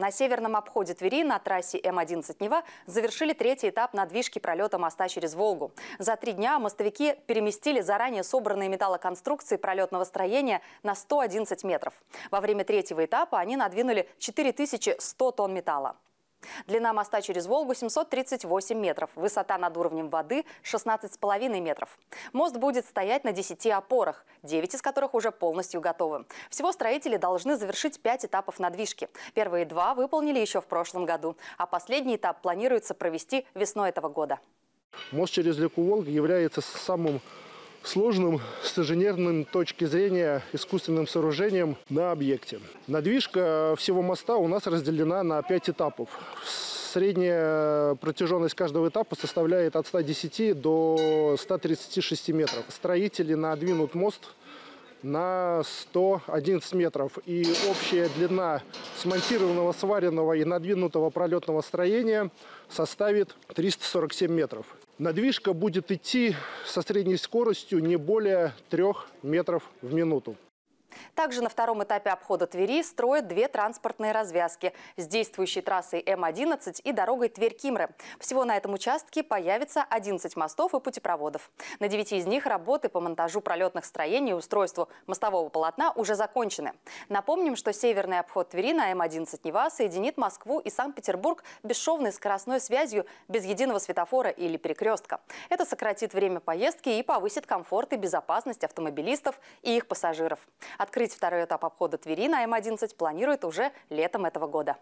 На северном обходе Твери на трассе М-11 Нева завершили третий этап надвижки пролета моста через Волгу. За три дня мостовики переместили заранее собранные металлоконструкции пролетного строения на 111 метров. Во время третьего этапа они надвинули 4100 тонн металла. Длина моста через Волгу 738 метров, высота над уровнем воды 16,5 метров. Мост будет стоять на 10 опорах, 9 из которых уже полностью готовы. Всего строители должны завершить 5 этапов надвижки. Первые два выполнили еще в прошлом году, а последний этап планируется провести весной этого года. Мост через реку Волга является самым сложным с инженерной точки зрения искусственным сооружением на объекте. Надвижка всего моста у нас разделена на 5 этапов. Средняя протяженность каждого этапа составляет от 110 до 136 метров. Строители надвинут мост на 111 метров. И общая длина смонтированного, сваренного и надвинутого пролетного строения составит 347 метров. Надвижка будет идти со средней скоростью не более 3 метров в минуту. Также на втором этапе обхода Твери строят две транспортные развязки с действующей трассой М-11 и дорогой Тверь-Кимры. Всего на этом участке появится 11 мостов и путепроводов. На 9 из них работы по монтажу пролетных строений и устройству мостового полотна уже закончены. Напомним, что северный обход Твери на М-11 Нева соединит Москву и Санкт-Петербург бесшовной скоростной связью без единого светофора или перекрестка. Это сократит время поездки и повысит комфорт и безопасность автомобилистов и их пассажиров. От Открыть второй этап обхода Твери на М-11 планируют уже летом этого года.